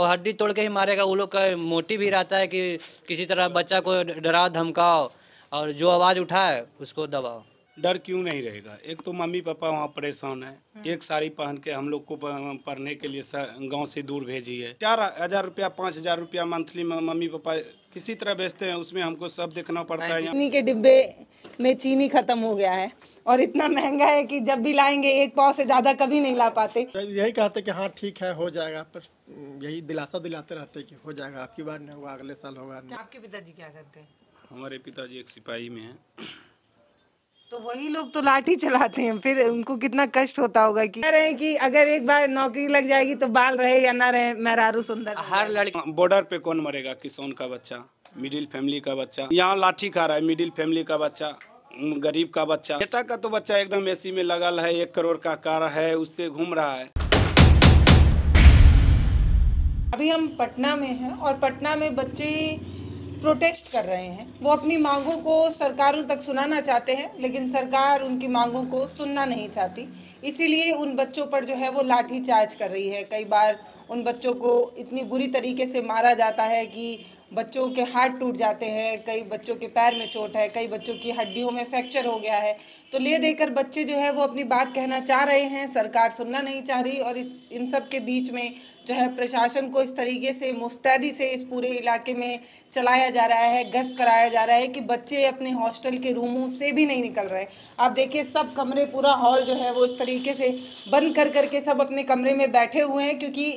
और हड्डी तोड़ के ही मारेगा वो लोग का मोटिव ही रहता है कि किसी तरह बच्चा को डरा धमकाओ और जो आवाज़ उठाए उसको दबाओ डर क्यों नहीं रहेगा एक तो मम्मी पापा वहाँ परेशान है हाँ। एक साड़ी पहन के हम लोग को पढ़ने के लिए गांव से दूर भेजी है चार हजार रुपया पाँच हजार रुपया मंथली मम्मी पापा किसी तरह बेचते हैं उसमें हमको सब देखना पड़ता है के डिब्बे में चीनी ख़त्म हो गया है और इतना महंगा है कि जब भी लाएंगे एक पाव से ज़्यादा कभी नहीं ला पाते तो यही कहते कि हाँ ठीक है हो जाएगा पर यही दिलासा दिलाते रहते कि हो जाएगा आपकी बार नहीं होगा अगले साल होगा नहीं आपके पिताजी क्या करते हैं हमारे पिताजी एक सिपाही में हैं तो वही लोग तो लाठी चलाते हैं फिर उनको कितना कष्ट होता होगा कि कह रहे हैं कि अगर एक बार नौकरी लग जाएगी तो बाल रहे या ना रहे मैरारू सुंदर हर लड़की बॉर्डर पे कौन मरेगा किसान का बच्चा मिडिल फैमिली का बच्चा यहाँ लाठी खा रहा है मिडिल फैमिली का बच्चा गरीब का बच्चा नेता का तो बच्चा एकदम एसी में लगल है एक करोड़ का कार है उससे घूम रहा है अभी हम पटना में हैं और पटना में बच्चे प्रोटेस्ट कर रहे हैं वो अपनी मांगों को सरकारों तक सुनाना चाहते हैं लेकिन सरकार उनकी मांगों को सुनना नहीं चाहती इसीलिए उन बच्चों पर जो है वो लाठी चार्ज कर रही है कई बार उन बच्चों को इतनी बुरी तरीके से मारा जाता है कि बच्चों के हाथ टूट जाते हैं कई बच्चों के पैर में चोट है कई बच्चों की हड्डियों में फ्रैक्चर हो गया है तो ले देकर बच्चे जो है वो अपनी बात कहना चाह रहे हैं सरकार सुनना नहीं चाह रही और इस इन सब के बीच में जो है प्रशासन को इस तरीके से मुस्तैदी से इस पूरे इलाके में चलाया जा रहा है गश्त कराया जा रहा है कि बच्चे अपने हॉस्टल के रूमों से भी नहीं निकल रहे आप देखिए सब कमरे पूरा हॉल जो है वो इस तरीके से बंद कर करके सब अपने कमरे में बैठे हुए हैं क्योंकि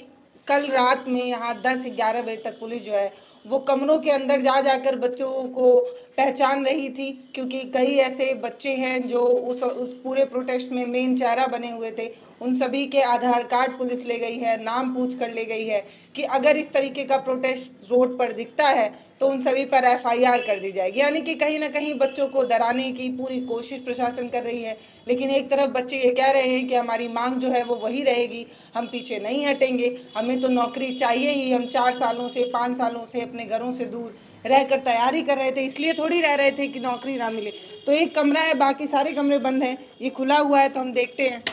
कल रात में यहाँ दस ग्यारह बजे तक पुलिस जो है वो कमरों के अंदर जा जाकर बच्चों को पहचान रही थी क्योंकि कई ऐसे बच्चे हैं जो उस उस पूरे प्रोटेस्ट में मेन चेहरा बने हुए थे उन सभी के आधार कार्ड पुलिस ले गई है नाम पूछ कर ले गई है कि अगर इस तरीके का प्रोटेस्ट रोड पर दिखता है तो उन सभी पर एफआईआर कर दी जाएगी यानी कि कहीं ना कहीं बच्चों को डराने की पूरी कोशिश प्रशासन कर रही है लेकिन एक तरफ बच्चे ये कह रहे हैं कि हमारी मांग जो है वो वही रहेगी हम पीछे नहीं हटेंगे हमें तो नौकरी चाहिए ही हम चार सालों से पाँच सालों से अपने घरों से दूर रहकर तैयारी कर रहे थे इसलिए थोड़ी रह रहे थे कि नौकरी ना मिले तो एक कमरा है बाकी सारे कमरे बंद हैं ये खुला हुआ है तो हम देखते हैं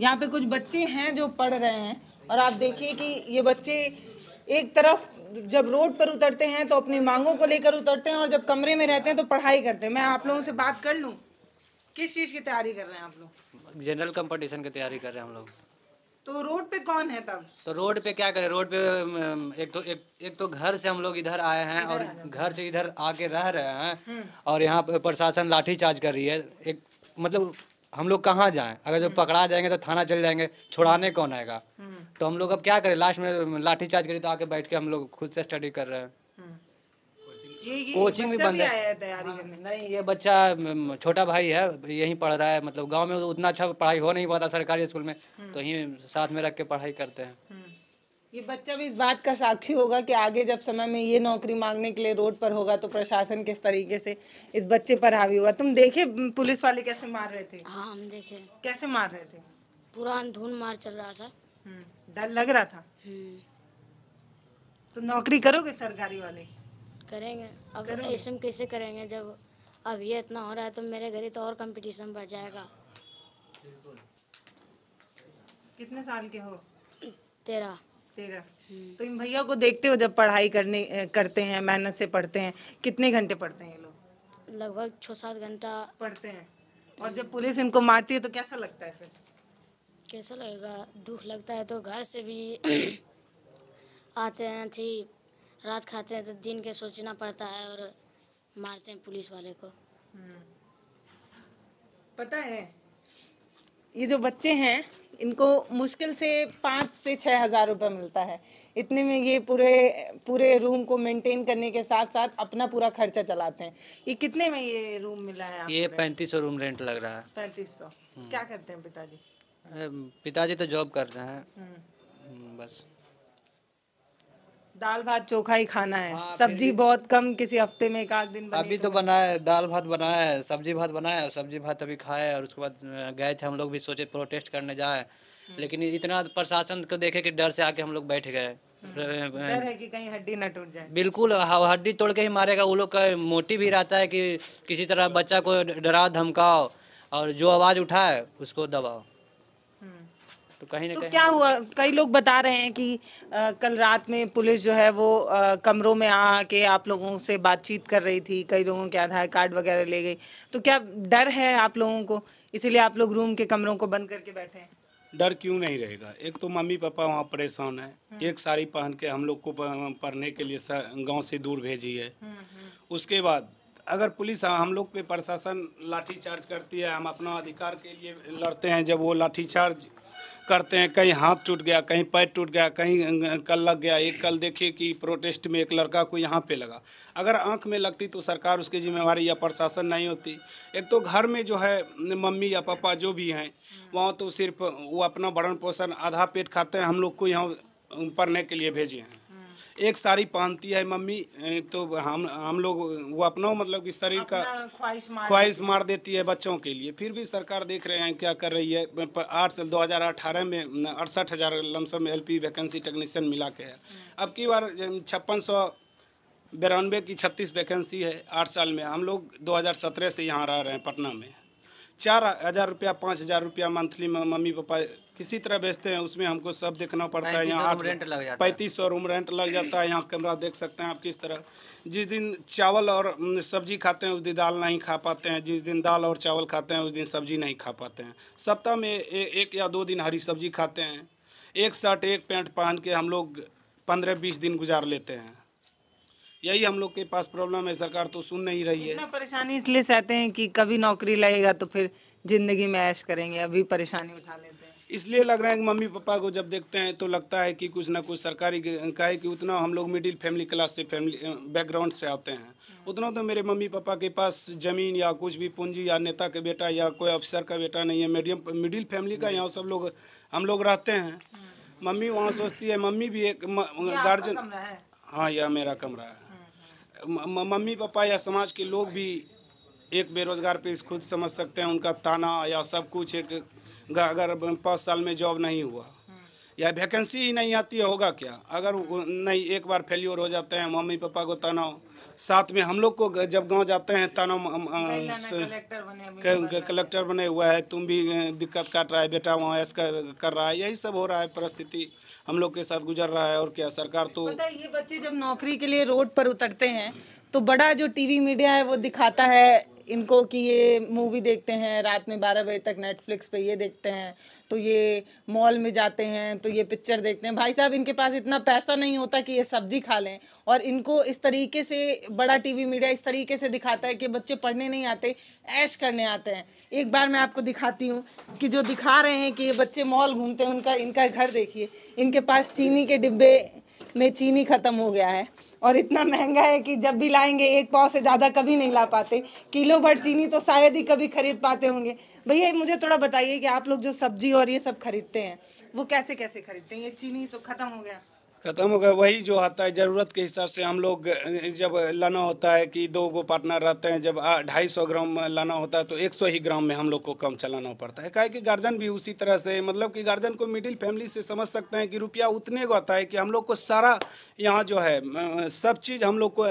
यहाँ पे कुछ बच्चे हैं जो पढ़ रहे हैं और आप देखिए कि ये बच्चे एक तरफ जब रोड पर उतरते हैं तो अपनी मांगों को लेकर उतरते हैं और जब कमरे में रहते हैं तो पढ़ाई करते हैं मैं आप लोगों से बात कर लूँ किस चीज़ की तैयारी कर रहे हैं आप लोग जनरल कंपटीशन की तैयारी कर रहे हैं हम लोग तो रोड पे कौन है तब तो रोड पे क्या करें रोड पे एक तो एक, एक तो घर से हम लोग इधर आए हैं और घर से इधर आके रह रहे हैं हम्म। और यहाँ प्रशासन लाठी चार्ज कर रही है एक मतलब हम लोग कहाँ जाएं अगर जब हम्म। पकड़ा जाएंगे तो थाना चले जाएंगे छुड़ाने कौन आएगा हम्म। तो हम लोग अब क्या करें लास्ट में लाठी चार्ज करी तो आके बैठ के हम लोग खुद से स्टडी कर रहे हैं कोचिंग हम्म। भी बंद है हाँ। नहीं ये बच्चा छोटा भाई है यहीं पढ़ रहा है मतलब गांव में उतना अच्छा पढ़ाई हो नहीं पाता सरकारी स्कूल में तो यहीं साथ में रख के पढ़ाई करते हैं ये बच्चा भी इस बात का साक्षी होगा कि आगे जब समय में ये नौकरी मांगने के लिए रोड पर होगा तो प्रशासन किस तरीके से इस बच्चे पर हावी होगा तुम देखे पुलिस वाले कैसे मार रहे थे हाँ हम देखे कैसे मार रहे थे पूरा धुन मार चल रहा था हम्म, डर लग रहा था हम्म। तो नौकरी करोगे सरकारी वाले करेंगे अब ऐसे कैसे करेंगे जब अब ये इतना हो रहा है तो मेरे घर तो और कंपटीशन बढ़ जाएगा कितने साल के हो तेरा हम्म। तो इन भैया को देखते हो जब पढ़ाई करने करते हैं मेहनत से पढ़ते हैं कितने घंटे पढ़ते हैं ये लोग लगभग छः सात घंटा पढ़ते हैं और जब पुलिस इनको मारती है तो कैसा लगता है फिर कैसा लगेगा दुख लगता है तो घर से भी आते हैं थी रात खाते हैं तो दिन के सोचना पड़ता है और मारते हैं पुलिस वाले को हम्म। पता है ये जो बच्चे हैं इनको मुश्किल से पाँच से छः हज़ार रुपये मिलता है इतने में ये पूरे पूरे रूम को मेंटेन करने के साथ साथ अपना पूरा खर्चा चलाते हैं ये कितने में ये रूम मिला है ये पैंतीस सौ रूम रेंट लग रहा है पैंतीस सौ हम्म। क्या करते हैं पिताजी पिताजी तो जॉब कर रहे हैं हम्म। हम्म, बस दाल भात चोखा ही खाना है हाँ, सब्जी बहुत कम किसी हफ्ते में एक आध दिन अभी तो, तो बनाया है दाल भात बनाया है सब्जी भात बनाया है सब्जी भात अभी खाया और उसके बाद गए थे हम लोग भी सोचे प्रोटेस्ट करने जाए हम्म। लेकिन इतना प्रशासन को देखे कि डर से आके हम लोग बैठ गए हम्म। डर है कि कहीं हड्डी ना टूट जाए बिल्कुल हड्डी तोड़ के ही मारेगा वो लोग का मोटिव ही रहता है कि किसी तरह बच्चा को डरा धमकाओ और जो आवाज़ उठाए उसको दबाओ तो कहीं ना तो कहीं क्या हुआ कई लोग बता रहे हैं कि आ, कल रात में पुलिस जो है वो आ, कमरों में आके आप लोगों से बातचीत कर रही थी कई लोगों के आधार कार्ड वगैरह ले गई तो क्या डर है आप लोगों को इसीलिए आप लोग रूम के कमरों को बंद करके बैठे हैं डर क्यों नहीं रहेगा एक तो मम्मी पापा वहाँ परेशान है हम्म। एक साड़ी पहन के हम लोग को पढ़ने के लिए गाँव से दूर भेजी है हम्म, हम्म। उसके बाद अगर पुलिस हम लोग पे प्रशासन लाठी चार्ज करती है हम अपना अधिकार के लिए लड़ते हैं जब वो लाठी चार्ज करते हैं कहीं हाथ टूट गया कहीं पैर टूट गया कहीं अं, अं, कल लग गया एक कल देखिए कि प्रोटेस्ट में एक लड़का को यहाँ पे लगा अगर आंख में लगती तो सरकार उसकी जिम्मेवारी या प्रशासन नहीं होती एक तो घर में जो है मम्मी या पापा जो भी हैं वहाँ तो सिर्फ वो अपना भरण पोषण आधा पेट खाते हैं हम लोग को यहाँ पढ़ने के लिए भेजे हैं एक साड़ी पहनती है मम्मी तो हम हम लोग वो अपना मतलब कि शरीर का ख्वाहिश मार देती है बच्चों के लिए फिर भी सरकार देख रहे हैं क्या कर रही है आठ साल दो हज़ार अठारह में अड़सठ हज़ार lump sum L P vacancy technician मिला के है अब की बार छप्पन सौ बिरानवे की छत्तीस वैकेंसी है आठ साल में हम लोग सत्रह से यहाँ रह रहे हैं पटना में चार हज़ार रुपया पाँच हज़ार रुपया मंथली में मम्मी पापा किसी तरह बेचते हैं उसमें हमको सब देखना पड़ता है यहाँ रेंट लग जाता पैंतीस सौ रूम रेंट लग जाता है यहाँ कैमरा देख सकते हैं आप किस तरह जिस दिन चावल और सब्जी खाते हैं उस दिन दाल नहीं खा पाते हैं जिस दिन दाल और चावल खाते हैं उस दिन सब्जी नहीं खा पाते हैं सप्ताह में ए, एक या दो दिन हरी सब्जी खाते हैं एक शर्ट एक पैंट पहन के हम लोग पंद्रह बीस दिन गुजार लेते हैं यही हम लोग के पास प्रॉब्लम है सरकार तो सुन नहीं रही है परेशानी इसलिए सहते हैं कि कभी नौकरी लगेगा तो फिर ज़िंदगी में ऐश करेंगे अभी परेशानी उठा लेते हैं इसलिए लग रहा है कि मम्मी पापा को जब देखते हैं तो लगता है कि कुछ ना कुछ सरकारी का है कि उतना हम लोग मिडिल फैमिली क्लास से फैमिली बैकग्राउंड से आते हैं हाँ। उतना तो मेरे मम्मी पापा के पास ज़मीन या कुछ भी पूंजी या नेता के बेटा या कोई अफसर का बेटा नहीं है मीडियम मिडिल फैमिली का यहाँ सब लोग हम लोग रहते हैं हाँ। मम्मी वहाँ सोचती है मम्मी भी एक गार्जियन हाँ यह मेरा कमरा है मम्मी पापा या समाज के लोग भी एक बेरोजगार पे खुद समझ सकते हैं उनका ताना या सब कुछ एक अगर पाँच साल में जॉब नहीं हुआ या वैकेंसी ही नहीं आती है होगा क्या अगर नहीं एक बार फेल्योर हो जाते हैं मम्मी पापा को तनाव साथ में हम लोग को जब गांव जाते हैं तनाव कलेक्टर बने हुआ है तुम भी दिक्कत काट रहा है बेटा वहाँ ऐसा कर रहा है यही सब हो रहा है परिस्थिति हम लोग के साथ गुजर रहा है और क्या सरकार तो ये बच्चे जब नौकरी के लिए रोड पर उतरते हैं तो बड़ा जो टीवी मीडिया है वो दिखाता है इनको कि ये मूवी देखते हैं रात में बारह बजे तक नेटफ्लिक्स पे ये देखते हैं तो ये मॉल में जाते हैं तो ये पिक्चर देखते हैं भाई साहब इनके पास इतना पैसा नहीं होता कि ये सब्जी खा लें और इनको इस तरीके से बड़ा टीवी मीडिया इस तरीके से दिखाता है कि बच्चे पढ़ने नहीं आते ऐश करने आते हैं एक बार मैं आपको दिखाती हूँ कि जो दिखा रहे हैं कि ये बच्चे मॉल घूमते हैं उनका इनका घर देखिए इनके पास चीनी के डिब्बे में चीनी ख़त्म हो गया है और इतना महंगा है कि जब भी लाएंगे एक पाव से ज़्यादा कभी नहीं ला पाते किलो भर चीनी तो शायद ही कभी खरीद पाते होंगे भैया मुझे थोड़ा बताइए कि आप लोग जो सब्जी और ये सब खरीदते हैं वो कैसे कैसे खरीदते हैं ये चीनी तो ख़त्म हो गया ख़त्म तो हो गया वही जो आता है ज़रूरत के हिसाब से हम लोग जब लाना होता है कि दो गो पार्टनर रहते हैं जब ढाई सौ ग्राम लाना होता है तो एक सौ ही ग्राम में हम लोग को कम चलाना पड़ता है क्या कि गार्जियन भी उसी तरह से मतलब कि गार्जियन को मिडिल फैमिली से समझ सकते हैं कि रुपया उतने को आता है कि हम लोग को सारा यहाँ जो है सब चीज़ हम लोग को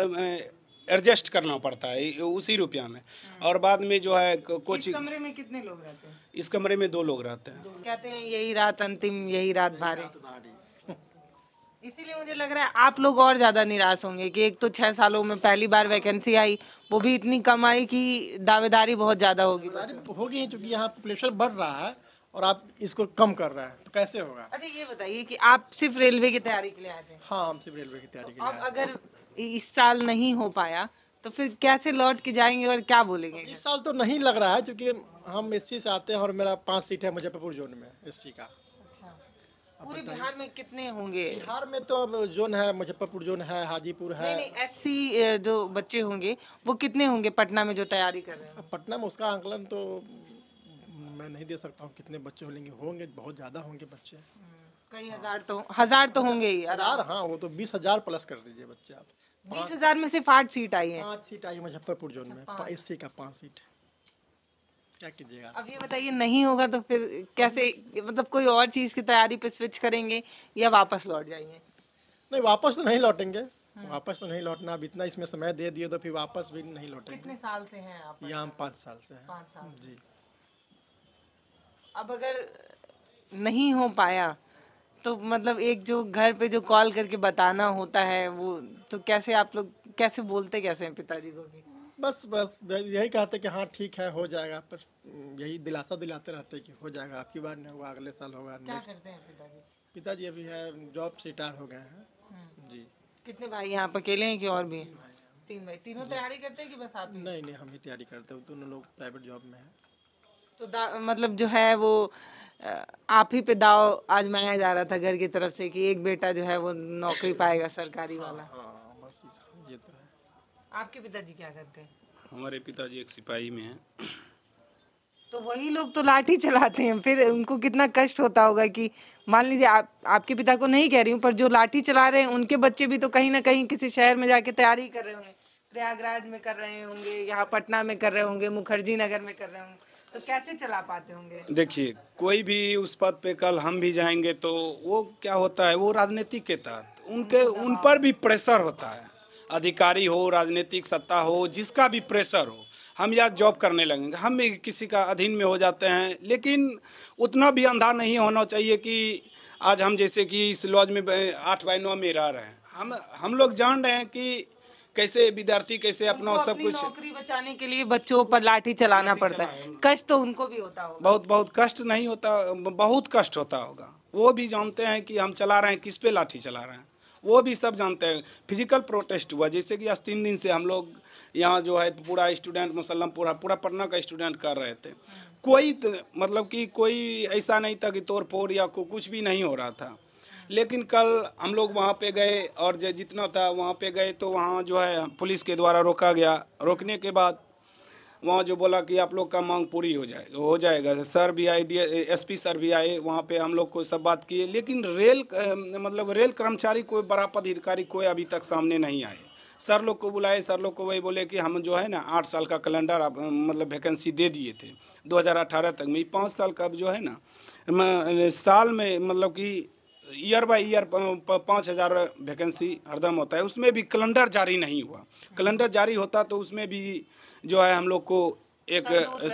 एडजस्ट करना पड़ता है उसी रुपया में हाँ। और बाद में जो है कोचिंग इस कमरे में कितने लोग रहते हैं इस कमरे में दो लोग रहते हैं कहते हैं यही रात अंतिम यही रात भारी इसीलिए मुझे लग रहा है आप लोग और ज़्यादा निराश होंगे कि एक तो छः सालों में पहली बार वैकेंसी आई वो भी इतनी कम आई कि दावेदारी बहुत ज़्यादा होगी तो होगी क्योंकि यहाँ पॉपुलेशन बढ़ रहा है और आप इसको कम कर रहे हैं तो कैसे होगा अच्छा ये बताइए कि आप सिर्फ रेलवे की तैयारी के लिए आए थे हाँ हम सिर्फ रेलवे की तैयारी के तो लिए अगर इस साल नहीं हो पाया तो फिर कैसे लौट के जाएंगे और क्या बोलेंगे इस साल तो नहीं लग रहा है क्योंकि हम एस से आते हैं और मेरा पाँच सीट है मुजफ्फरपुर जोन में एस का पूरे बिहार में कितने होंगे बिहार में तो जोन है मुजफ्फरपुर जोन है हाजीपुर है ऐसी जो बच्चे होंगे वो कितने होंगे पटना में जो तैयारी कर रहे हैं पटना में उसका आंकलन तो मैं नहीं दे सकता हूँ कितने बच्चे होंगे होंगे बहुत ज़्यादा होंगे बच्चे हम्म, कई हजार तो हजार तो होंगे ही हजार हाँ वो तो बीस हजार प्लस कर दीजिए बच्चे आप बीस हजार में सिर्फ आठ सीट आई है पाँच सीट आई मुजफ्फरपुर जोन अच्छा, में सी का पाँच सीट क्या कीजिएगा अब ये बताइए नहीं होगा तो फिर कैसे मतलब कोई और चीज़ की तैयारी पे स्विच करेंगे या वापस लौट जाएंगे नहीं वापस तो नहीं लौटेंगे हाँ। वापस तो नहीं लौटना अब इतना इसमें समय दे दिए तो फिर वापस भी नहीं लौटेंगे कितने साल से हैं आप यहाँ पाँच साल से हैं पाँच साल जी अब अगर नहीं हो पाया तो मतलब एक जो घर पे जो कॉल करके बताना होता है वो तो कैसे आप लोग कैसे बोलते कैसे हैं पिताजी को भी बस बस यही कहते कि हाँ ठीक है हो जाएगा पर यही दिलासा दिलाते रहते कि हो जाएगा आपकी बार नहीं हुआ अगले साल होगा क्या करते हैं पिताजी पिताजी अभी है जॉब से रिटायर हो गए हैं हम्म। जी कितने भाई यहाँ पर अकेले हैं कि और भी तीन भाई तीनों तैयारी करते हैं कि बस आप नहीं नहीं हम ही तैयारी करते हैं दोनों लोग प्राइवेट जॉब में हैं तो मतलब जो है वो आप ही पे दाव आजमाया जा रहा था घर की तरफ से कि एक बेटा जो है वो नौकरी पाएगा सरकारी हाँ, वाला हाँ, हाँ। आपके पिताजी क्या करते हैं हमारे पिताजी एक सिपाही में हैं तो वही लोग तो लाठी चलाते हैं फिर उनको कितना कष्ट होता होगा कि मान लीजिए आप आपके पिता को नहीं कह रही हूँ पर जो लाठी चला रहे हैं उनके बच्चे भी तो कहीं ना कहीं किसी शहर में जाके तैयारी कर रहे होंगे प्रयागराज में कर रहे होंगे यहाँ पटना में कर रहे होंगे मुखर्जी नगर में कर रहे होंगे तो कैसे चला पाते होंगे देखिए कोई भी उस पद पे कल हम भी जाएंगे तो वो क्या होता है वो राजनीति के तहत उनके उन पर भी प्रेशर होता है अधिकारी हो राजनीतिक सत्ता हो जिसका भी प्रेशर हो हम या जॉब करने लगेंगे हम भी किसी का अधीन में हो जाते हैं लेकिन उतना भी अंधा नहीं होना चाहिए कि आज हम जैसे कि इस लॉज में आठ बाई नौ में रह रहे हैं हम हम लोग जान रहे हैं कि कैसे विद्यार्थी कैसे अपना सब कुछ नौकरी बचाने के लिए बच्चों पर लाठी चलाना पड़ता है कष्ट तो उनको भी होता होगा बहुत बहुत कष्ट नहीं होता बहुत कष्ट होता होगा वो भी जानते हैं कि हम चला रहे हैं किस पे लाठी चला रहे हैं वो भी सब जानते हैं फिजिकल प्रोटेस्ट हुआ जैसे कि आज तीन दिन से हम लोग यहाँ जो है पूरा स्टूडेंट मुसलम पूरा पूरा पटना का स्टूडेंट कर रहे थे कोई तो, मतलब कि कोई ऐसा नहीं था कि तोड़ फोड़ या कुछ भी नहीं हो रहा था लेकिन कल हम लोग वहाँ पे गए और जितना था वहाँ पे गए तो वहाँ जो है पुलिस के द्वारा रोका गया रोकने के बाद वहाँ जो बोला कि आप लोग का मांग पूरी हो जाए हो जाएगा सर भी आए डी एस पी सर भी आए वहाँ पे हम लोग को सब बात किए लेकिन रेल मतलब रेल कर्मचारी कोई बड़ा पदाधिकारी कोई अभी तक सामने नहीं आए सर लोग को बुलाए सर लोग को वही बोले कि हम जो है ना आठ साल का कैलेंडर आप मतलब वैकेंसी दे दिए थे 2018 तक में पाँच साल का जो है ना साल में मतलब कि ईयर बाय ईयर पाँच हज़ार वैकेंसी हरदम होता है उसमें भी कैलेंडर जारी नहीं हुआ कैलेंडर जारी होता तो उसमें भी जो है हम लोग को एक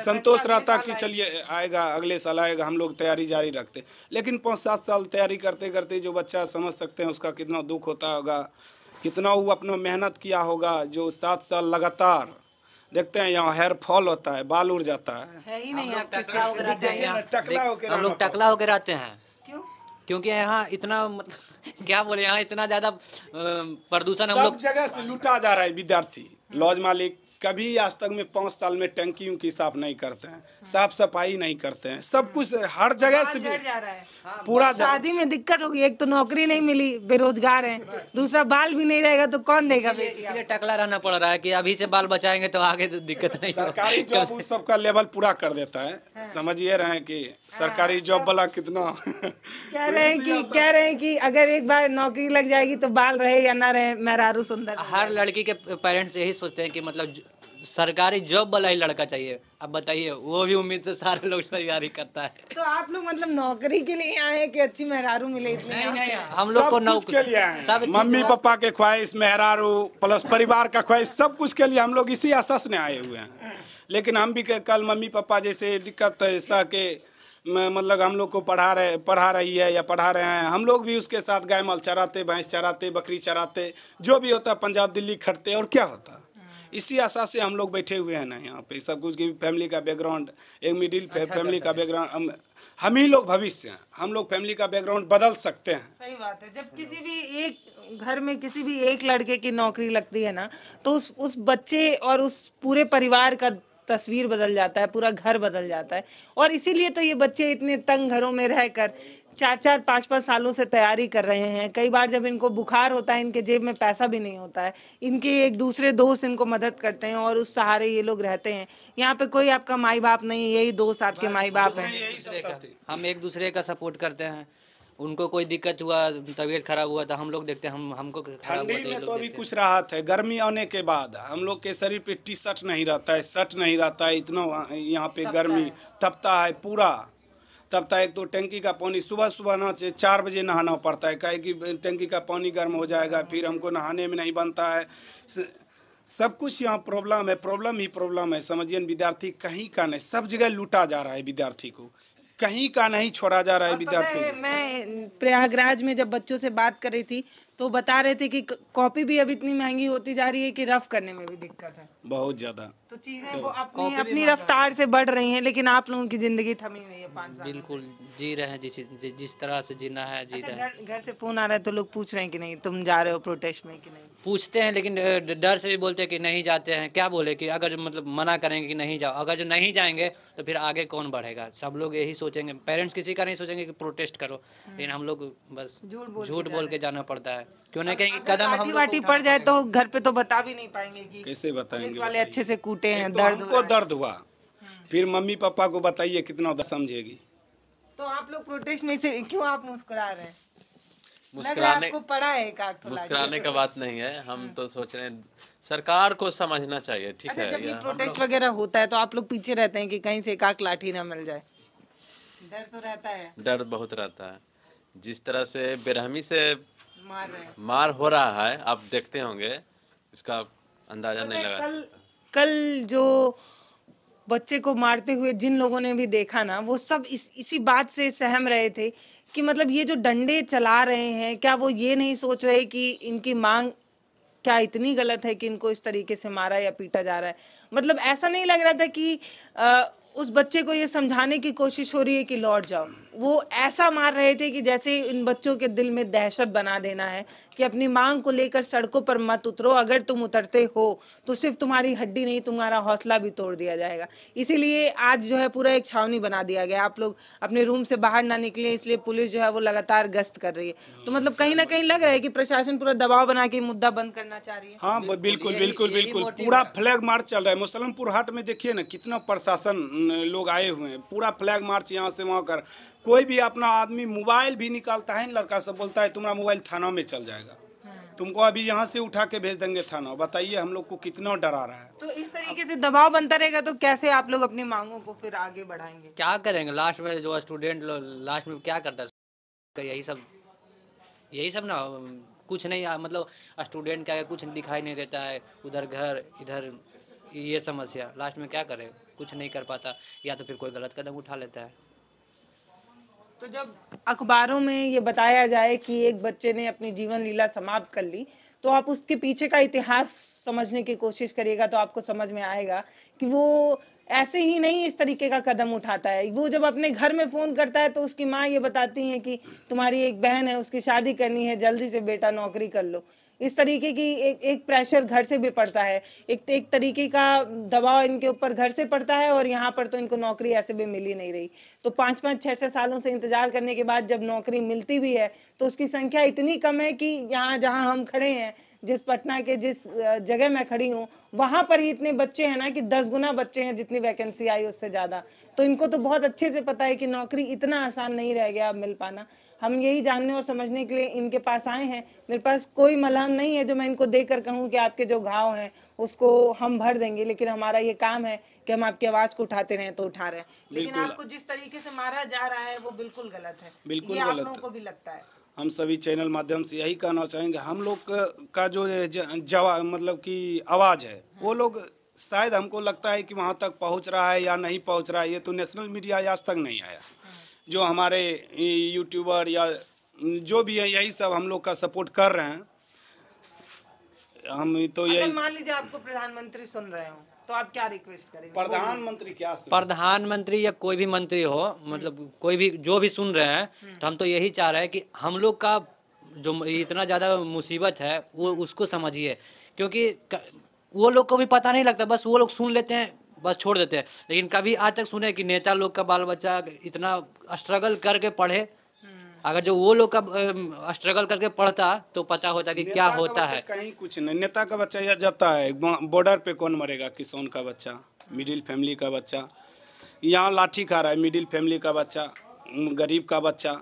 संतोष रहता कि चलिए आएगा अगले साल आएगा हम लोग तैयारी जारी रखते लेकिन पाँच सात साल तैयारी करते करते जो बच्चा समझ सकते हैं उसका कितना दुख होता होगा कितना वो अपना मेहनत किया होगा जो सात साल लगातार देखते हैं यहाँ हेयर फॉल होता है बाल उड़ जाता है, है ही नहीं हम लोग टकला होकर रहते हैं क्योंकि यहाँ इतना मतलब क्या बोले यहाँ इतना ज़्यादा प्रदूषण हम लोग जगह से लुटा जा रहा है विद्यार्थी लॉज मालिक कभी आज तक में पाँच साल में टंकियों की साफ नहीं करते हैं साफ सफाई नहीं करते हैं सब हम्म। कुछ हर जगह से भी जा रहा है हाँ, हाँ, पूरा शादी में दिक्कत होगी एक तो नौकरी नहीं मिली बेरोजगार हैं दूसरा बाल भी नहीं रहेगा तो कौन देगा इसलिए टकला रहना पड़ रहा है कि अभी से बाल बचाएंगे तो आगे तो दिक्कत नहीं सरकारी जॉब सबका लेवल पूरा कर देता है हाँ। समझिए रहे की सरकारी जॉब वाला कितना कह रहे हैं की कह रहे हैं की अगर एक बार नौकरी लग जाएगी तो बाल रहे या ना रहे मेहरारू सुंदर हर लड़की के पेरेंट्स यही सोचते हैं की मतलब सरकारी जॉब वाला ही लड़का चाहिए अब बताइए वो भी उम्मीद से सारे लोग तैयारी करता है तो आप लोग मतलब नौकरी के लिए आए कि अच्छी मेहरारू मिले इतने नहीं, नहीं, हम लोग को नौकरी के लिए आए मम्मी पापा के ख्वाहिश मेहरारू प्लस परिवार का ख्वाहिश सब कुछ के लिए हम लोग इसी आशा ने आए हुए हैं लेकिन हम भी कल मम्मी पापा जैसे दिक्कत सह के मतलब हम लोग को पढ़ा रहे पढ़ा रही है या पढ़ा रहे हैं हम लोग भी उसके साथ गाय माल चराते भैंस चराते बकरी चराते जो भी होता पंजाब दिल्ली खड़ते और क्या होता इसी आशा से हम लोग बैठे हुए हैं ना यहाँ पे सब कुछ की फैमिली का बैकग्राउंड एक मिडिल अच्छा फैमिली अच्छा, का बैकग्राउंड अच्छा। हम, हम ही लोग भविष्य हैं हम लोग फैमिली का बैकग्राउंड बदल सकते हैं सही बात है जब किसी भी एक घर में किसी भी एक लड़के की नौकरी लगती है ना तो उस उस बच्चे और उस पूरे परिवार का तस्वीर बदल जाता है पूरा घर बदल जाता है और इसीलिए तो ये बच्चे इतने तंग घरों में रह कर चार चार पाँच पाँच सालों से तैयारी कर रहे हैं कई बार जब इनको बुखार होता है इनके जेब में पैसा भी नहीं होता है इनके एक दूसरे दोस्त इनको मदद करते हैं और उस सहारे ये लोग रहते हैं यहाँ पे कोई आपका माई बाप नहीं यही दोस्त आपके माई बाप हैं हम एक दूसरे का सपोर्ट करते हैं उनको कोई दिक्कत हुआ तबीयत खराब हुआ तो हम लोग देखते हैं हम हमको ठंडी तो में तो अभी कुछ राहत है गर्मी आने के बाद हम लोग के शरीर पे टी शर्ट नहीं रहता है शर्ट नहीं रहता है इतना यहाँ पे गर्मी तपता है पूरा तब तक एक तो टंकी का पानी सुबह सुबह ना चार बजे नहाना पड़ता है कहे कि टंकी का पानी गर्म हो जाएगा फिर हमको नहाने में नहीं बनता है सब कुछ यहाँ प्रॉब्लम है प्रॉब्लम ही प्रॉब्लम है समझिए विद्यार्थी कहीं का नहीं सब जगह लूटा जा रहा है विद्यार्थी को कहीं का नहीं छोड़ा जा रहा है विद्यार्थी मैं प्रयागराज में जब बच्चों से बात कर रही थी तो बता रहे थे कि कॉपी भी अब इतनी महंगी होती जा रही है कि रफ करने में भी दिक्कत है बहुत ज्यादा तो चीजें तो अपनी अपनी रफ्तार से बढ़ रही हैं लेकिन आप लोगों की जिंदगी थमी नहीं है पाँच बिल्कुल जी रहे हैं जिस जिस तरह से जीना है जी अच्छा, रहे घर से फोन आ रहा है तो लोग पूछ रहे हैं कि नहीं तुम जा रहे हो प्रोटेस्ट में कि नहीं पूछते हैं लेकिन डर से भी बोलते हैं कि नहीं जाते हैं क्या बोले कि अगर मतलब मना करेंगे कि नहीं जाओ अगर जो नहीं जाएंगे तो फिर आगे कौन बढ़ेगा सब लोग यही सोचेंगे पेरेंट्स किसी का नहीं सोचेंगे कि प्रोटेस्ट करो हम्म। लेकिन हम लोग बस झूठ बोल के जाना पड़ता है क्यों नहीं कहेंगे कदम हम वाटी पड़ जाए तो घर पे तो बता भी नहीं पाएंगे कि कैसे बताएंगे वाले अच्छे से कूटे हैं तो दर्द को दर्द हुआ फिर मम्मी पापा को बताइए कितना समझेगी तो आप लोग प्रोटेस्ट में से क्यों आप मुस्कुरा रहे हैं मुस्कुराने को पड़ा है एक मुस्कुराने का तो- बात नहीं है हम हाँ। तो सोच रहे हैं सरकार को समझना चाहिए ठीक अच्छा, है जब प्रोटेस्ट वगैरह होता है तो आप लोग पीछे रहते हैं कि कहीं से एकाक लाठी ना मिल जाए डर तो रहता है डर बहुत रहता है जिस तरह से बेरहमी से मार रहे हैं मार हो रहा है आप देखते होंगे इसका अंदाजा नहीं लगा कल कल जो बच्चे को मारते हुए जिन लोगों ने भी देखा ना वो सब इस इसी बात से सहम रहे थे कि मतलब ये जो डंडे चला रहे हैं क्या वो ये नहीं सोच रहे कि इनकी मांग क्या इतनी गलत है कि इनको इस तरीके से मारा या पीटा जा रहा है मतलब ऐसा नहीं लग रहा था कि आ, उस बच्चे को ये समझाने की कोशिश हो रही है कि लौट जाओ वो ऐसा मार रहे थे कि जैसे इन बच्चों के दिल में दहशत बना देना है कि अपनी मांग को लेकर सड़कों पर मत उतरो अगर तुम उतरते हो तो सिर्फ तुम्हारी हड्डी नहीं तुम्हारा हौसला भी तोड़ दिया जाएगा इसीलिए आज जो है पूरा एक छावनी बना दिया गया आप लोग अपने रूम से बाहर ना निकले इसलिए पुलिस जो है वो लगातार गश्त कर रही है तो मतलब कहीं ना कहीं लग रहा है कि प्रशासन पूरा दबाव बना के मुद्दा बंद करना चाह रही है हाँ बिल्कुल बिल्कुल बिल्कुल पूरा फ्लैग मार्च चल रहा है मुसलमपुर हाट में देखिए ना कितना प्रशासन लोग आए हुए हैं पूरा फ्लैग मार्च यहाँ से वहाँ कर कोई भी अपना आदमी मोबाइल भी निकालता है लड़का सब बोलता है तुम्हारा मोबाइल थाना में चल जाएगा हाँ। तुमको अभी यहाँ से उठा के भेज देंगे थाना बताइए हम लोग को कितना डरा रहा है तो इस तरीके से दबाव बनता रहेगा तो कैसे आप लोग अपनी मांगों को फिर आगे बढ़ाएंगे क्या करेंगे लास्ट में जो स्टूडेंट लास्ट में क्या करता है तो यही सब यही सब ना कुछ नहीं मतलब स्टूडेंट क्या कुछ दिखाई नहीं देता है उधर घर इधर ये समस्या लास्ट में क्या करे कुछ नहीं कर पाता या तो फिर कोई गलत कदम उठा लेता है तो जब अखबारों में ये बताया जाए कि एक बच्चे ने अपनी जीवन लीला समाप्त कर ली तो आप उसके पीछे का इतिहास समझने की कोशिश करिएगा तो आपको समझ में आएगा कि वो ऐसे ही नहीं इस तरीके का कदम उठाता है वो जब अपने घर में फ़ोन करता है तो उसकी माँ ये बताती है कि तुम्हारी एक बहन है उसकी शादी करनी है जल्दी से बेटा नौकरी कर लो इस तरीके की एक एक प्रेशर घर से भी पड़ता है एक एक तरीके का दबाव इनके ऊपर घर से पड़ता है और यहाँ पर तो इनको नौकरी ऐसे भी मिल ही नहीं रही तो पाँच पाँच छः छः सालों से इंतजार करने के बाद जब नौकरी मिलती भी है तो उसकी संख्या इतनी कम है कि यहाँ जहाँ हम खड़े हैं जिस पटना के जिस जगह मैं खड़ी हूँ वहाँ पर ही इतने बच्चे हैं ना कि दस गुना बच्चे हैं जितनी वैकेंसी आई उससे ज़्यादा तो इनको तो बहुत अच्छे से पता है कि नौकरी इतना आसान नहीं रह गया अब मिल पाना हम यही जानने और समझने के लिए इनके पास आए हैं मेरे पास कोई मलहम नहीं है जो मैं इनको देख कर कहूँ कि आपके जो घाव हैं उसको हम भर देंगे लेकिन हमारा ये काम है कि हम आपकी आवाज़ को उठाते रहें तो उठा रहे हैं लेकिन आपको जिस तरीके से मारा जा रहा है वो बिल्कुल गलत है बिल्कुल ये आप लोगों को भी लगता है हम सभी चैनल माध्यम से यही कहना चाहेंगे हम लोग का जो जवा मतलब कि आवाज़ है वो लोग शायद हमको लगता है कि वहाँ तक पहुँच रहा है या नहीं पहुँच रहा है ये तो नेशनल मीडिया आज तक नहीं आया जो हमारे यूट्यूबर या जो भी है यही सब हम लोग का सपोर्ट कर रहे हैं हम तो यही मान लीजिए आपको प्रधानमंत्री सुन रहे हो तो आप क्या रिक्वेस्ट करेंगे प्रधानमंत्री क्या प्रधानमंत्री या कोई भी मंत्री हो मतलब कोई भी जो भी सुन रहे हैं हम्म। तो हम तो यही चाह रहे हैं कि हम लोग का जो इतना ज़्यादा मुसीबत है वो उसको समझिए क्योंकि वो लोग को भी पता नहीं लगता बस वो लोग सुन लेते हैं बस छोड़ देते हैं लेकिन कभी आज तक सुने कि नेता लोग का बाल बच्चा इतना स्ट्रगल करके पढ़े अगर जो वो लोग का स्ट्रगल करके पढ़ता तो पता होता कि क्या होता है कहीं कुछ नहीं नेता का बच्चा यह जाता है बॉर्डर पे कौन मरेगा किसान का बच्चा मिडिल फैमिली का बच्चा यहाँ लाठी खा रहा है मिडिल फैमिली का बच्चा गरीब का बच्चा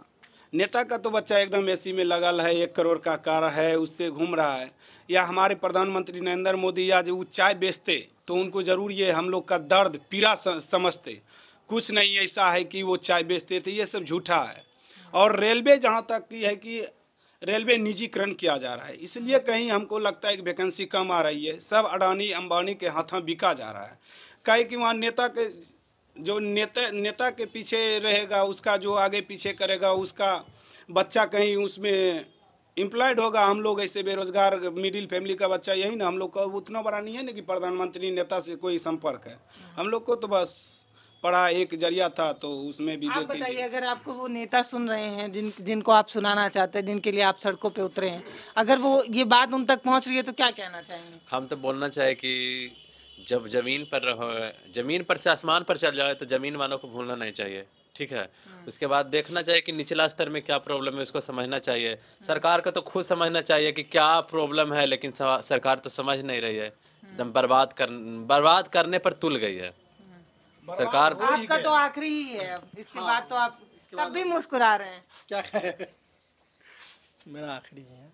नेता का तो बच्चा एकदम एसी में लगल है एक करोड़ का कार है उससे घूम रहा है या हमारे प्रधानमंत्री नरेंद्र मोदी या जो चाय बेचते तो उनको जरूर ये हम लोग का दर्द पीड़ा समझते कुछ नहीं ऐसा है कि वो चाय बेचते थे ये सब झूठा है और रेलवे जहाँ तक की है कि रेलवे निजीकरण किया जा रहा है इसलिए कहीं हमको लगता है कि वैकेंसी कम आ रही है सब अडानी अंबानी के हाथों बिका जा रहा है कहे कि वहाँ नेता के जो नेता नेता के पीछे रहेगा उसका जो आगे पीछे करेगा उसका बच्चा कहीं उसमें इम्प्लॉयड होगा हम लोग ऐसे बेरोजगार मिडिल फैमिली का बच्चा यही ना हम लोग का उतना बड़ा नहीं है ना कि प्रधानमंत्री नेता से कोई संपर्क है हम लोग को तो बस पढ़ा एक जरिया था तो उसमें भी आप बताइए अगर आपको वो नेता सुन रहे हैं जिन जिनको आप सुनाना चाहते हैं जिनके लिए आप सड़कों पे उतरे हैं अगर वो ये बात उन तक पहुंच रही है तो क्या कहना चाहेंगे हम तो बोलना चाहे कि जब जमीन पर रहो जमीन पर से आसमान पर चल जाए तो जमीन वालों को भूलना नहीं चाहिए ठीक है हम्म। उसके बाद देखना चाहिए कि निचला स्तर में क्या प्रॉब्लम है उसको समझना चाहिए हम्म। सरकार को तो खुद समझना चाहिए कि क्या प्रॉब्लम है लेकिन सरकार तो समझ नहीं रही है एकदम हम्म। बर्बाद कर बर्बाद करने पर तुल गई है सरकार आपका तो आखिरी ही है इसके हाँ। बाद तो आप तब भी मुस्कुरा रहे हैं क्या मेरा आखिरी है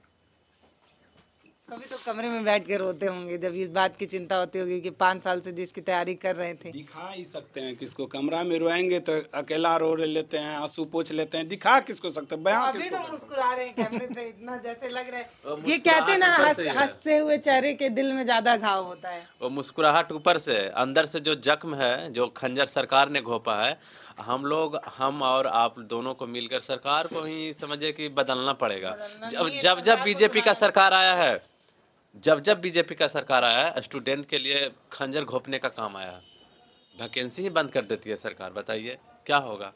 कभी तो कमरे में बैठ के रोते होंगे जब इस बात की चिंता होती होगी कि पाँच साल से जिसकी तैयारी कर रहे थे दिखा ही सकते हैं किसको कमरा में रोएंगे तो अकेला रो लेते हैं आंसू पोछ लेते हैं दिखा किसको सकते हैं बयान किसको तो मुस्कुरा रहे हैं कैमरे पे इतना जैसे लग रहा है ये कहते ना हंसते हुए चेहरे के दिल में ज्यादा घाव होता है वो मुस्कुराहट ऊपर से अंदर से जो जख्म है जो खंजर सरकार ने घोपा है हम लोग हम और आप दोनों को मिलकर सरकार को ही समझे कि बदलना पड़ेगा बदलना जब जब जब बीजेपी का सरकार आया है जब जब बीजेपी का सरकार आया है स्टूडेंट के लिए खंजर घोपने का काम आया वैकेंसी ही बंद कर देती है सरकार बताइए क्या होगा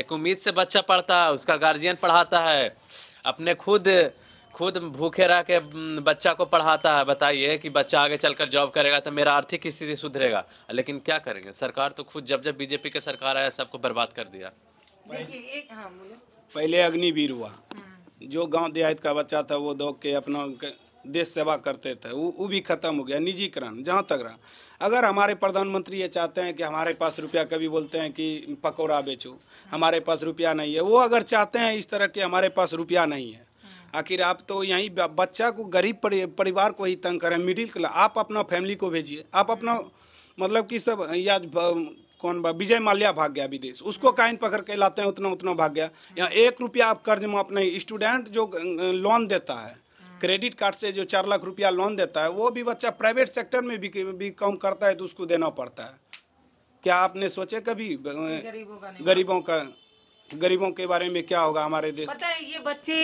एक उम्मीद से बच्चा पढ़ता है उसका गार्जियन पढ़ाता है अपने खुद खुद भूखे रह के बच्चा को पढ़ाता है बताइए कि बच्चा आगे चलकर जॉब करेगा तो मेरा आर्थिक स्थिति सुधरेगा लेकिन क्या करेंगे सरकार तो खुद जब जब बीजेपी की सरकार आया सबको बर्बाद कर दिया हाँ, पहले अग्निवीर हुआ जो गांव देहात का बच्चा था वो दौड़ के अपना देश सेवा करते थे वो वो भी खत्म हो गया निजीकरण जहाँ तक रहा अगर हमारे प्रधानमंत्री ये चाहते हैं कि हमारे पास रुपया कभी बोलते हैं कि पकौड़ा बेचो हमारे पास रुपया नहीं है वो अगर चाहते हैं इस तरह के हमारे पास रुपया नहीं है आखिर आप तो यहीं बच्चा को गरीब परिवार को ही तंग करें मिडिल क्लास आप अपना फैमिली को भेजिए आप अपना मतलब कि सब या कौन बा विजय माल्या भाग गया विदेश उसको काइन पकड़ के लाते हैं उतना उतना भाग गया या एक रुपया आप कर्ज में अपने स्टूडेंट जो लोन अं, अं, देता है क्रेडिट कार्ड से जो चार लाख रुपया लोन देता है वो भी बच्चा प्राइवेट सेक्टर में भी, भी काम करता है तो उसको देना पड़ता है क्या आपने सोचे कभी गरीबों का गरीबों के बारे में क्या होगा हमारे देश पता है ये बच्चे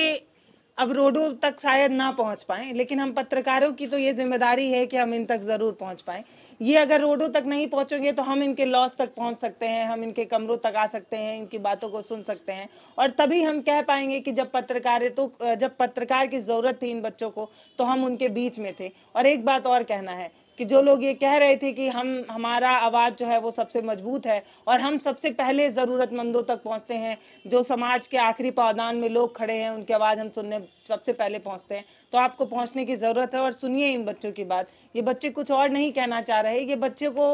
अब रोडों तक शायद ना पहुंच पाए लेकिन हम पत्रकारों की तो ये जिम्मेदारी है कि हम इन तक ज़रूर पहुंच पाए ये अगर रोडों तक नहीं पहुंचेंगे तो हम इनके लॉस तक पहुंच सकते हैं हम इनके कमरों तक आ सकते हैं इनकी बातों को सुन सकते हैं और तभी हम कह पाएंगे कि जब पत्रकार तो जब पत्रकार की ज़रूरत थी इन बच्चों को तो हम उनके बीच में थे और एक बात और कहना है कि जो लोग ये कह रहे थे कि हम हमारा आवाज़ जो है वो सबसे मजबूत है और हम सबसे पहले ज़रूरतमंदों तक पहुँचते हैं जो समाज के आखिरी पावदान में लोग खड़े हैं उनकी आवाज़ हम सुनने सबसे पहले पहुँचते हैं तो आपको पहुँचने की ज़रूरत है और सुनिए इन बच्चों की बात ये बच्चे कुछ और नहीं कहना चाह रहे ये बच्चे को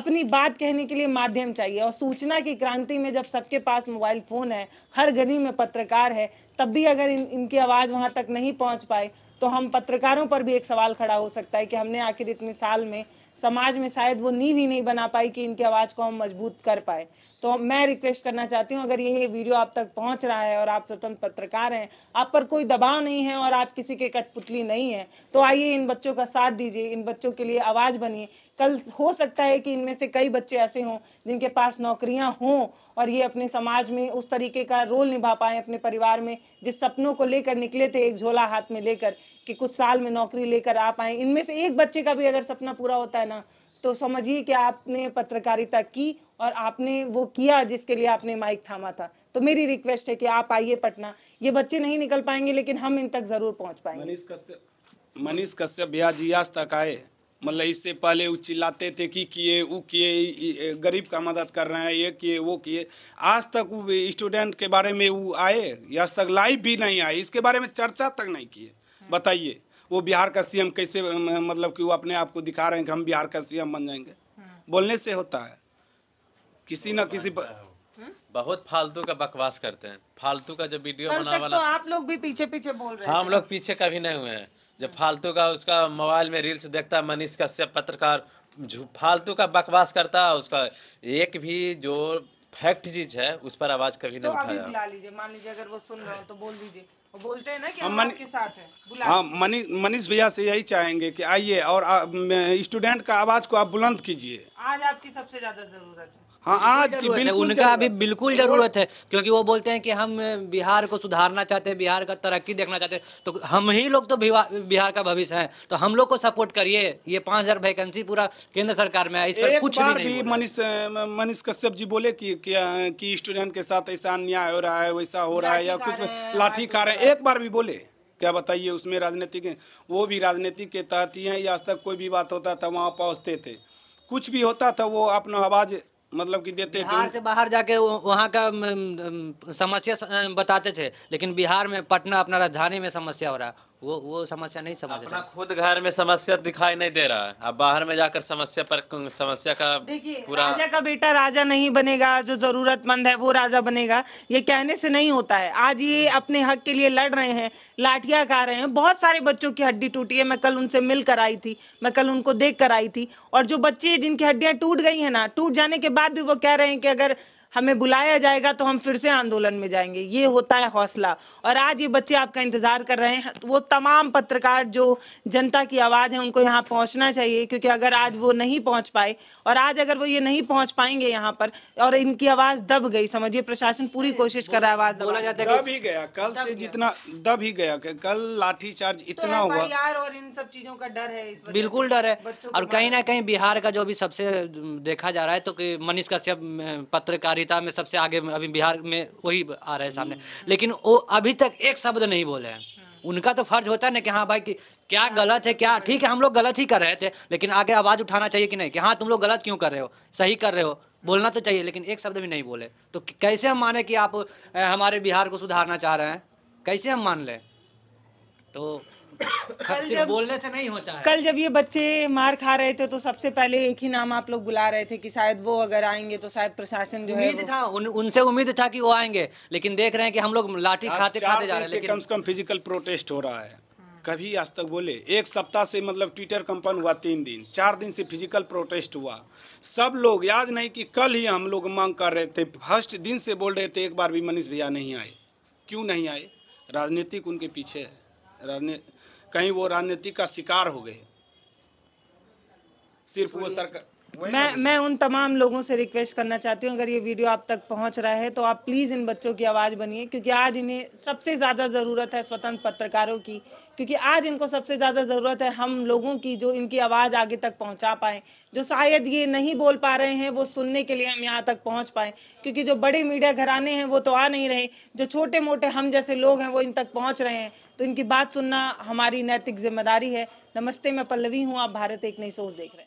अपनी बात कहने के लिए माध्यम चाहिए और सूचना की क्रांति में जब सबके पास मोबाइल फ़ोन है हर गली में पत्रकार है तब भी अगर इन इनकी आवाज़ वहां तक नहीं पहुँच पाए तो हम पत्रकारों पर भी एक सवाल खड़ा हो सकता है कि हमने आखिर इतने साल में समाज में शायद वो नींव ही नहीं बना पाई कि इनकी आवाज़ को हम मजबूत कर पाए तो मैं रिक्वेस्ट करना चाहती हूँ अगर ये वीडियो आप तक पहुँच रहा है और आप स्वतंत्र पत्रकार हैं आप पर कोई दबाव नहीं है और आप किसी के कठपुतली नहीं है तो आइए इन बच्चों का साथ दीजिए इन बच्चों के लिए आवाज़ बनिए कल हो सकता है कि इनमें से कई बच्चे ऐसे हों जिनके पास नौकरियाँ हों और ये अपने समाज में उस तरीके का रोल निभा पाएँ अपने परिवार में जिस सपनों को लेकर निकले थे एक झोला हाथ में लेकर कि कुछ साल में नौकरी लेकर आ पाए इनमें से एक बच्चे का भी अगर सपना पूरा होता है ना तो समझिए कि आपने पत्रकारिता की और आपने वो किया जिसके लिए आपने माइक थामा था तो मेरी रिक्वेस्ट है कि आप आइए पटना ये बच्चे नहीं निकल पाएंगे लेकिन हम इन तक ज़रूर पहुँच पाएंगे मनीष कश्यप मनीष कश्यप आज तक आए मतलब इससे पहले वो चिल्लाते थे कि किए वो किए गरीब का मदद कर रहे हैं ये किए वो किए आज तक वो स्टूडेंट के बारे में वो आए आज तक लाइव भी नहीं आए इसके बारे में चर्चा तक नहीं किए हाँ। बताइए वो बिहार का सीएम कैसे मतलब कि वो अपने आप को दिखा रहे हैं कि हम बिहार का सीएम बन जाएंगे हाँ। बोलने से होता है किसी ना किसी हम्म? बहुत फालतू का बकवास करते हैं फालतू का जो वीडियो बना वाला तो आप लोग भी पीछे पीछे बोल रहे हैं हाँ, हम लोग पीछे कभी नहीं हुए हैं जब फालतू का उसका मोबाइल में रील्स देखता है मनीष कश्यप पत्रकार फालतू का बकवास करता है उसका एक भी जो फैक्ट चीज है उस पर आवाज कभी तो नहीं उठाया लीजिए मान लीजिए अगर वो सुन तो बोल बोलते हाँ, मन, साथ है हाँ मनीष मनीष भैया से यही चाहेंगे की आइए और स्टूडेंट का आवाज को आप बुलंद कीजिए आज आपकी सबसे ज्यादा जरूरत है हाँ आज की बिल्कुल उनका अभी बिल्कुल जरूरत है क्योंकि वो बोलते हैं कि हम बिहार को सुधारना चाहते हैं बिहार का तरक्की देखना चाहते हैं तो हम ही लोग तो बिहार का भविष्य है तो हम लोग को सपोर्ट करिए ये पाँच हजार वैकेंसी पूरा केंद्र सरकार में है इस पर कुछ बार भी मनीष मनीष कश्यप जी बोले कि की स्टूडेंट के साथ ऐसा अन्याय हो रहा है वैसा हो रहा है या कुछ लाठी खा रहे हैं एक बार भी बोले क्या बताइए उसमें राजनीतिक वो भी राजनीतिक के तहत ही हैं या आज तक कोई भी बात होता था वहाँ पहुँचते थे कुछ भी होता था वो अपना आवाज़ मतलब कि देते बाहर से बाहर जाके वहाँ का समस्या बताते थे लेकिन बिहार में पटना अपना राजधानी में समस्या हो रहा है वो वो समस्या नहीं समझ रहा खुद घर में समस्या दिखाई नहीं दे रहा है अब बाहर में जाकर समस्या पर समस्या का पूरा राजा का बेटा राजा नहीं बनेगा जो जरूरतमंद है वो राजा बनेगा ये कहने से नहीं होता है आज ये हम्म। अपने हक के लिए लड़ रहे हैं लाठिया खा रहे हैं बहुत सारे बच्चों की हड्डी टूटी है मैं कल उनसे मिल कर आई थी मैं कल उनको देख कर आई थी और जो बच्चे जिनकी हड्डियाँ टूट गई है ना टूट जाने के बाद भी वो कह रहे हैं कि अगर हमें बुलाया जाएगा तो हम फिर से आंदोलन में जाएंगे ये होता है हौसला और आज ये बच्चे आपका इंतज़ार कर रहे हैं तो वो तमाम पत्रकार जो जनता की आवाज़ है उनको यहाँ पहुंचना चाहिए क्योंकि अगर आज वो नहीं पहुंच पाए और आज अगर वो ये नहीं पहुंच पाएंगे यहाँ पर और इनकी आवाज़ दब गई समझिए प्रशासन पूरी कोशिश कर रहा है आवाज़ बोला जाता है दब ही गया कल से जितना दब ही गया कल लाठीचार्ज तो इतना हुआ और इन सब चीज़ों का डर है बिल्कुल डर है और कहीं ना कहीं बिहार का जो भी सबसे देखा जा रहा है तो मनीष कश्यप पत्रकारी कविता में सबसे आगे अभी बिहार में वही आ रहे हैं सामने लेकिन वो अभी तक एक शब्द नहीं बोले हैं उनका तो फर्ज होता है ना कि हाँ भाई कि क्या गलत है क्या ठीक है हम लोग गलत ही कर रहे थे लेकिन आगे आवाज़ उठाना चाहिए कि नहीं कि हाँ तुम लोग गलत क्यों कर रहे हो सही कर रहे हो बोलना तो चाहिए लेकिन एक शब्द भी नहीं बोले तो कैसे हम माने कि आप हमारे बिहार को सुधारना चाह रहे हैं कैसे हम मान लें तो कल जब बोलने से नहीं होता है कल जब ये बच्चे मार खा रहे थे तो सबसे पहले एक ही नाम आप लोग बुला रहे थे कि शायद वो अगर आएंगे तो शायद प्रशासन जो उम्मीद था उन, उनसे उम्मीद था कि वो आएंगे लेकिन देख रहे हैं कि हम लोग लाठी खाते खाते जा रहे हैं कम से कम फिजिकल प्रोटेस्ट हो रहा है कभी आज तक बोले एक सप्ताह से मतलब ट्विटर कंपन हुआ तीन दिन चार दिन से फिजिकल प्रोटेस्ट हुआ सब लोग याद नहीं कि कल ही हम लोग मांग कर रहे थे फर्स्ट दिन से बोल रहे थे एक बार भी मनीष भैया नहीं आए क्यों नहीं आए राजनीतिक उनके पीछे है राजनीति कहीं वो राजनीति का शिकार हो गए सिर्फ वो सरकार मैं मैं उन तमाम लोगों से रिक्वेस्ट करना चाहती हूँ अगर ये वीडियो आप तक पहुँच रहा है तो आप प्लीज़ इन बच्चों की आवाज़ बनिए क्योंकि आज इन्हें सबसे ज़्यादा ज़रूरत है स्वतंत्र पत्रकारों की क्योंकि आज इनको सबसे ज़्यादा ज़रूरत है हम लोगों की जो इनकी आवाज़ आगे तक पहुँचा पाएँ जो शायद ये नहीं बोल पा रहे हैं वो सुनने के लिए हम यहाँ तक पहुँच पाएँ क्योंकि जो बड़े मीडिया घराने हैं वो तो आ नहीं रहे जो छोटे मोटे हम जैसे लोग हैं वो इन तक पहुँच रहे हैं तो इनकी बात सुनना हमारी नैतिक जिम्मेदारी है नमस्ते मैं पल्लवी हूँ आप भारत एक नई सोच देख रहे हैं